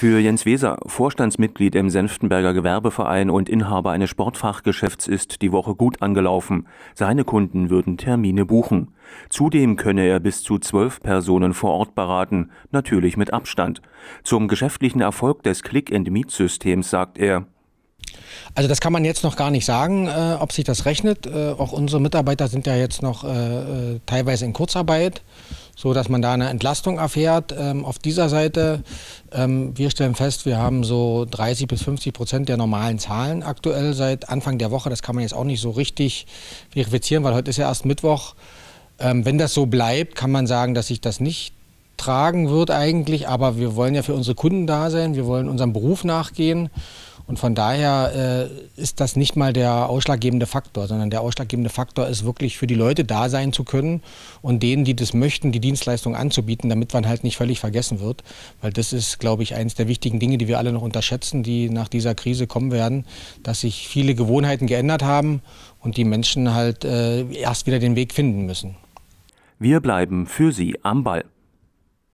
Für Jens Weser, Vorstandsmitglied im Senftenberger Gewerbeverein und Inhaber eines Sportfachgeschäfts, ist die Woche gut angelaufen. Seine Kunden würden Termine buchen. Zudem könne er bis zu zwölf Personen vor Ort beraten, natürlich mit Abstand. Zum geschäftlichen Erfolg des Click-and-Meet-Systems sagt er, also das kann man jetzt noch gar nicht sagen, äh, ob sich das rechnet. Äh, auch unsere Mitarbeiter sind ja jetzt noch äh, äh teilweise in Kurzarbeit, so dass man da eine Entlastung erfährt. Ähm, auf dieser Seite ähm, wir stellen fest, wir haben so 30 bis 50 Prozent der normalen Zahlen aktuell seit Anfang der Woche. Das kann man jetzt auch nicht so richtig verifizieren, weil heute ist ja erst Mittwoch. Ähm, wenn das so bleibt, kann man sagen, dass sich das nicht tragen wird eigentlich. Aber wir wollen ja für unsere Kunden da sein. Wir wollen unserem Beruf nachgehen. Und von daher äh, ist das nicht mal der ausschlaggebende Faktor, sondern der ausschlaggebende Faktor ist wirklich für die Leute da sein zu können und denen, die das möchten, die Dienstleistung anzubieten, damit man halt nicht völlig vergessen wird. Weil das ist, glaube ich, eines der wichtigen Dinge, die wir alle noch unterschätzen, die nach dieser Krise kommen werden, dass sich viele Gewohnheiten geändert haben und die Menschen halt äh, erst wieder den Weg finden müssen. Wir bleiben für Sie am Ball.